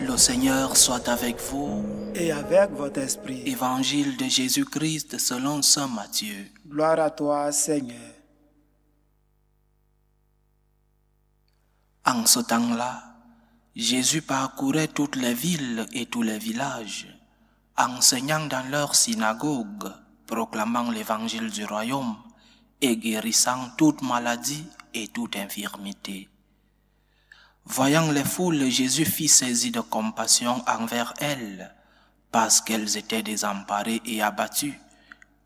Le Seigneur soit avec vous. Et avec votre esprit. Évangile de Jésus-Christ selon Saint Matthieu. Gloire à toi, Seigneur. En ce temps-là, Jésus parcourait toutes les villes et tous les villages enseignant dans leur synagogue, proclamant l'évangile du royaume et guérissant toute maladie et toute infirmité. Voyant les foules, Jésus fit saisi de compassion envers elles, parce qu'elles étaient désemparées et abattues,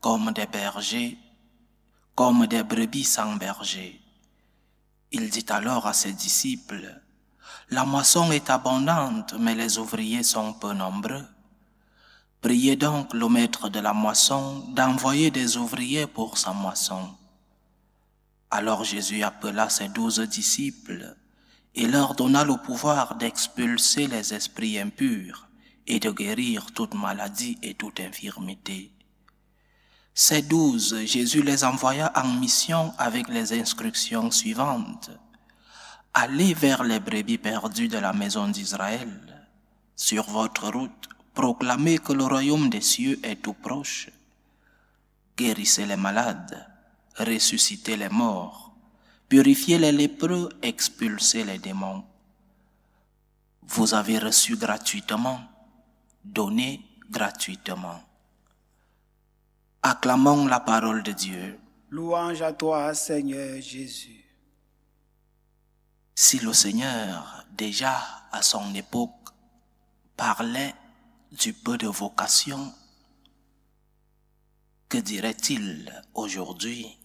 comme des bergers, comme des brebis sans berger. Il dit alors à ses disciples, La moisson est abondante, mais les ouvriers sont peu nombreux. Priez donc le maître de la moisson d'envoyer des ouvriers pour sa moisson. Alors Jésus appela ses douze disciples et leur donna le pouvoir d'expulser les esprits impurs et de guérir toute maladie et toute infirmité. Ces douze, Jésus les envoya en mission avec les instructions suivantes. Allez vers les brebis perdues de la maison d'Israël. Sur votre route, proclamez que le royaume des cieux est tout proche. Guérissez les malades, ressuscitez les morts, purifiez les lépreux, expulsez les démons. Vous avez reçu gratuitement, donné gratuitement. Acclamons la parole de Dieu. Louange à toi, Seigneur Jésus. Si le Seigneur, déjà à son époque, parlait du peu de vocation, que dirait-il aujourd'hui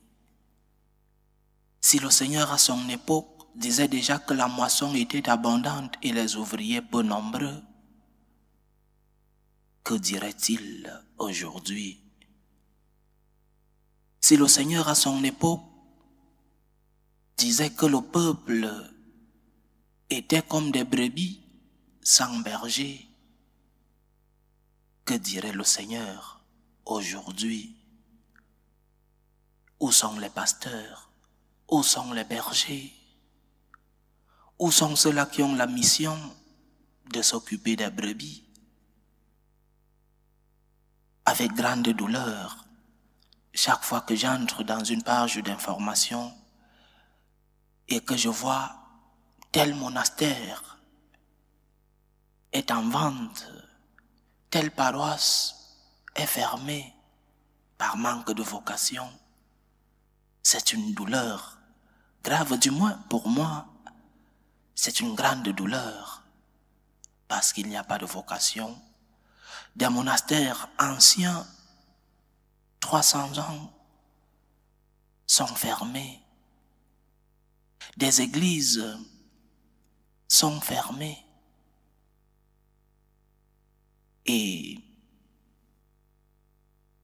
Si le Seigneur à son époque disait déjà que la moisson était abondante et les ouvriers peu nombreux, que dirait-il aujourd'hui Si le Seigneur à son époque disait que le peuple était comme des brebis sans berger, que dirait le Seigneur aujourd'hui Où sont les pasteurs Où sont les bergers Où sont ceux-là qui ont la mission de s'occuper des brebis Avec grande douleur, chaque fois que j'entre dans une page d'information et que je vois tel monastère est en vente telle paroisse est fermée par manque de vocation. C'est une douleur, grave du moins pour moi. C'est une grande douleur, parce qu'il n'y a pas de vocation. Des monastères anciens, 300 ans, sont fermés. Des églises sont fermées et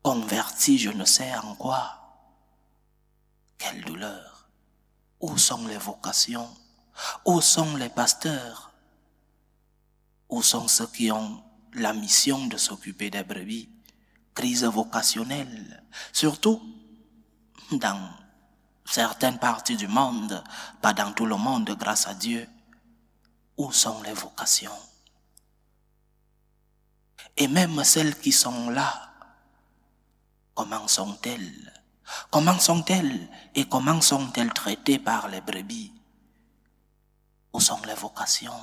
converti je ne sais en quoi. Quelle douleur. Où sont les vocations Où sont les pasteurs Où sont ceux qui ont la mission de s'occuper des brebis Crise vocationnelle. Surtout dans certaines parties du monde, pas dans tout le monde grâce à Dieu. Où sont les vocations et même celles qui sont là, comment sont-elles Comment sont-elles et comment sont-elles traitées par les brebis Où sont les vocations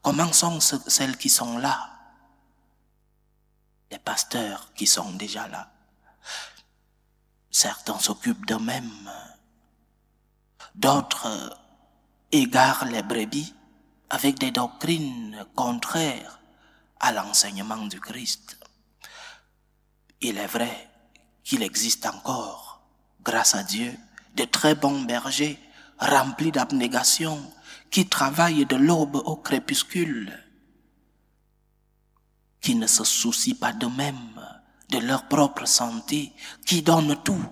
Comment sont celles qui sont là Les pasteurs qui sont déjà là. Certains s'occupent d'eux-mêmes. D'autres égarent les brebis avec des doctrines contraires à l'enseignement du Christ. Il est vrai qu'il existe encore, grâce à Dieu, de très bons bergers remplis d'abnégation qui travaillent de l'aube au crépuscule, qui ne se soucient pas d'eux-mêmes, de leur propre santé, qui donnent tout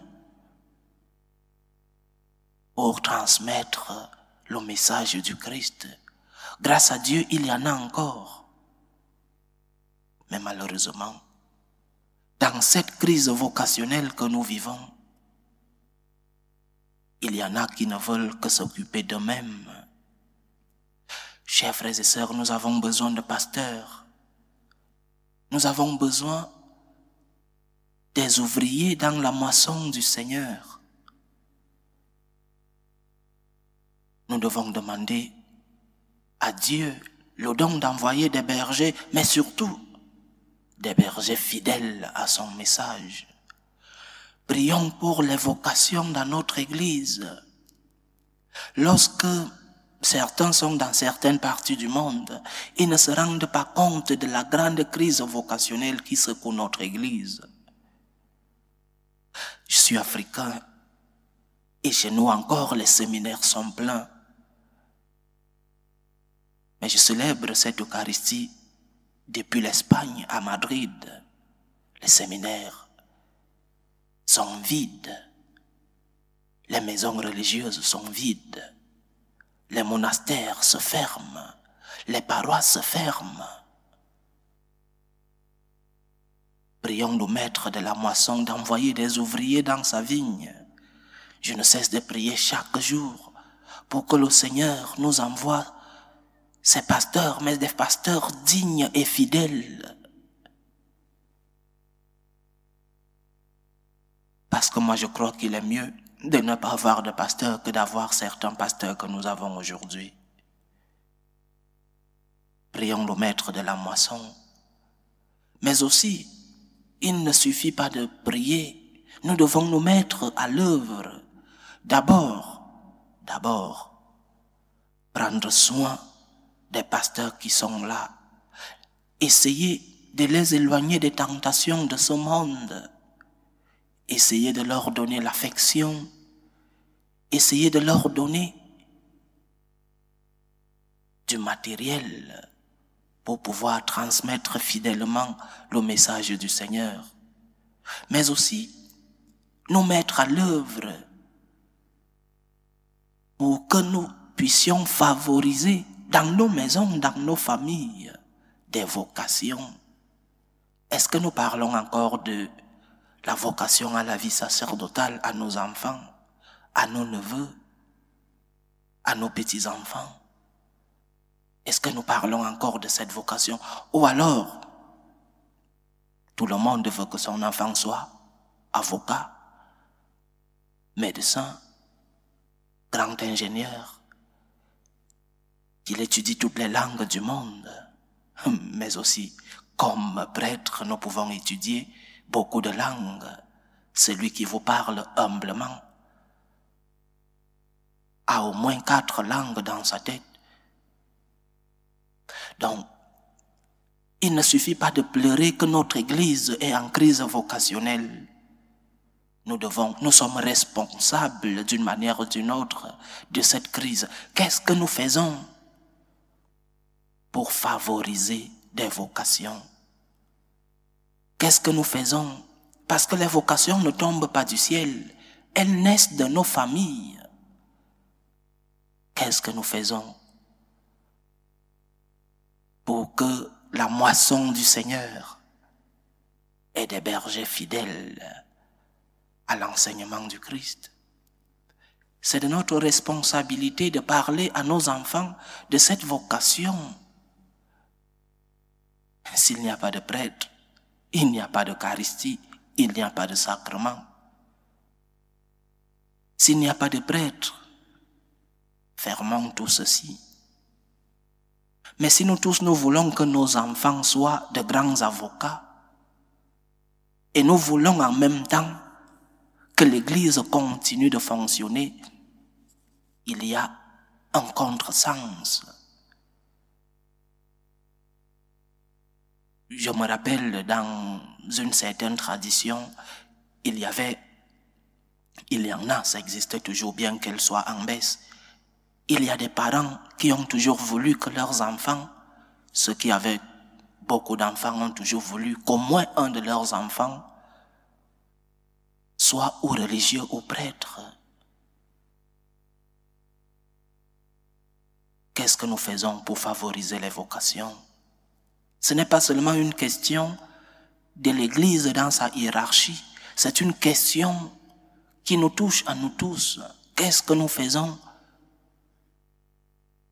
pour transmettre le message du Christ Grâce à Dieu, il y en a encore. Mais malheureusement, dans cette crise vocationnelle que nous vivons, il y en a qui ne veulent que s'occuper d'eux-mêmes. Chers frères et sœurs, nous avons besoin de pasteurs. Nous avons besoin des ouvriers dans la moisson du Seigneur. Nous devons demander à Dieu le don d'envoyer des bergers, mais surtout des bergers fidèles à son message. Prions pour les vocations dans notre Église. Lorsque certains sont dans certaines parties du monde, ils ne se rendent pas compte de la grande crise vocationnelle qui secoue notre Église. Je suis africain et chez nous encore les séminaires sont pleins. Mais je célèbre cette Eucharistie depuis l'Espagne à Madrid. Les séminaires sont vides. Les maisons religieuses sont vides. Les monastères se ferment. Les paroisses se ferment. Prions le maître de la moisson d'envoyer des ouvriers dans sa vigne. Je ne cesse de prier chaque jour pour que le Seigneur nous envoie ces pasteurs, mais des pasteurs dignes et fidèles. Parce que moi je crois qu'il est mieux de ne pas avoir de pasteur que d'avoir certains pasteurs que nous avons aujourd'hui. Prions le maître de la moisson. Mais aussi, il ne suffit pas de prier. Nous devons nous mettre à l'œuvre. D'abord, d'abord, prendre soin des pasteurs qui sont là. Essayez de les éloigner des tentations de ce monde. Essayez de leur donner l'affection. Essayez de leur donner du matériel pour pouvoir transmettre fidèlement le message du Seigneur. Mais aussi nous mettre à l'œuvre pour que nous puissions favoriser dans nos maisons, dans nos familles, des vocations. Est-ce que nous parlons encore de la vocation à la vie sacerdotale à nos enfants, à nos neveux, à nos petits-enfants Est-ce que nous parlons encore de cette vocation Ou alors, tout le monde veut que son enfant soit avocat, médecin, grand ingénieur, il étudie toutes les langues du monde. Mais aussi, comme prêtre, nous pouvons étudier beaucoup de langues. Celui qui vous parle humblement a au moins quatre langues dans sa tête. Donc, il ne suffit pas de pleurer que notre Église est en crise vocationnelle. Nous devons, nous sommes responsables d'une manière ou d'une autre de cette crise. Qu'est-ce que nous faisons pour favoriser des vocations. Qu'est-ce que nous faisons Parce que les vocations ne tombent pas du ciel, elles naissent de nos familles. Qu'est-ce que nous faisons pour que la moisson du Seigneur ait des bergers fidèles à l'enseignement du Christ C'est de notre responsabilité de parler à nos enfants de cette vocation s'il n'y a pas de prêtre, il n'y a pas d'Eucharistie, il n'y a pas de sacrement. S'il n'y a pas de prêtre, fermons tout ceci. Mais si nous tous nous voulons que nos enfants soient de grands avocats, et nous voulons en même temps que l'Église continue de fonctionner, il y a un contresens je me rappelle dans une certaine tradition, il y avait, il y en a, ça existait toujours bien qu'elle soit en baisse. Il y a des parents qui ont toujours voulu que leurs enfants, ceux qui avaient beaucoup d'enfants ont toujours voulu qu'au moins un de leurs enfants soit ou religieux ou prêtre. Qu'est-ce que nous faisons pour favoriser les vocations ce n'est pas seulement une question de l'Église dans sa hiérarchie, c'est une question qui nous touche à nous tous. Qu'est-ce que nous faisons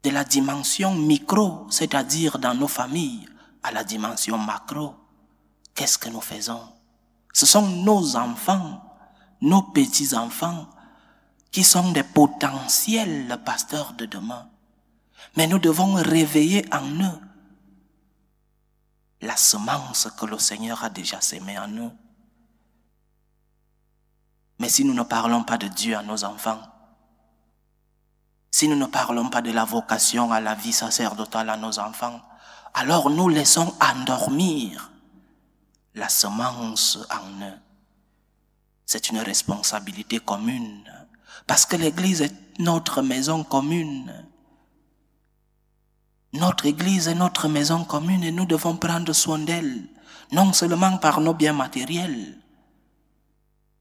de la dimension micro, c'est-à-dire dans nos familles, à la dimension macro Qu'est-ce que nous faisons Ce sont nos enfants, nos petits-enfants, qui sont des potentiels pasteurs de demain. Mais nous devons réveiller en eux la semence que le Seigneur a déjà semée en nous. Mais si nous ne parlons pas de Dieu à nos enfants, si nous ne parlons pas de la vocation à la vie sacerdotale à nos enfants, alors nous laissons endormir la semence en eux. C'est une responsabilité commune, parce que l'Église est notre maison commune. Notre Église est notre maison commune et nous devons prendre soin d'elle, non seulement par nos biens matériels,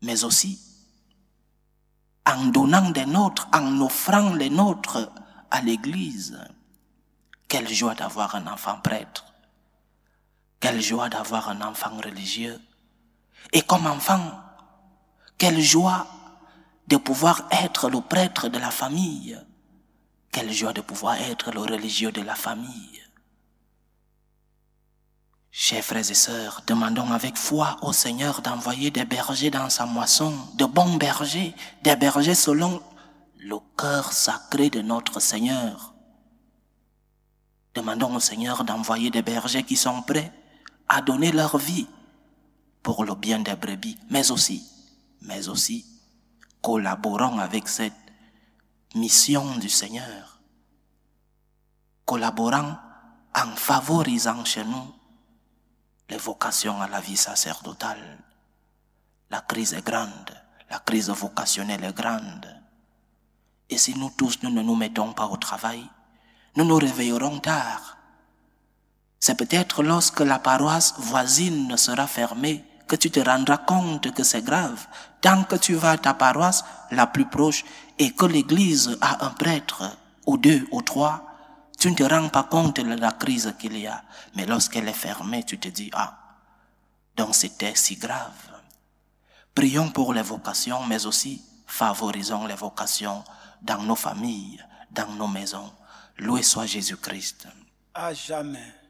mais aussi en donnant des nôtres, en offrant les nôtres à l'Église. Quelle joie d'avoir un enfant prêtre. Quelle joie d'avoir un enfant religieux. Et comme enfant, quelle joie de pouvoir être le prêtre de la famille. Quelle joie de pouvoir être le religieux de la famille. Chers frères et sœurs, demandons avec foi au Seigneur d'envoyer des bergers dans sa moisson, de bons bergers, des bergers selon le cœur sacré de notre Seigneur. Demandons au Seigneur d'envoyer des bergers qui sont prêts à donner leur vie pour le bien des brebis, mais aussi, mais aussi, collaborons avec cette mission du Seigneur, collaborant en favorisant chez nous les vocations à la vie sacerdotale. La crise est grande, la crise vocationnelle est grande. Et si nous tous nous ne nous mettons pas au travail, nous nous réveillerons tard. C'est peut-être lorsque la paroisse voisine sera fermée que tu te rendras compte que c'est grave, tant que tu vas à ta paroisse la plus proche et que l'église a un prêtre ou deux ou trois, tu ne te rends pas compte de la crise qu'il y a. Mais lorsqu'elle est fermée, tu te dis, ah, donc c'était si grave. Prions pour les vocations, mais aussi favorisons les vocations dans nos familles, dans nos maisons. Loué soit Jésus-Christ. À jamais.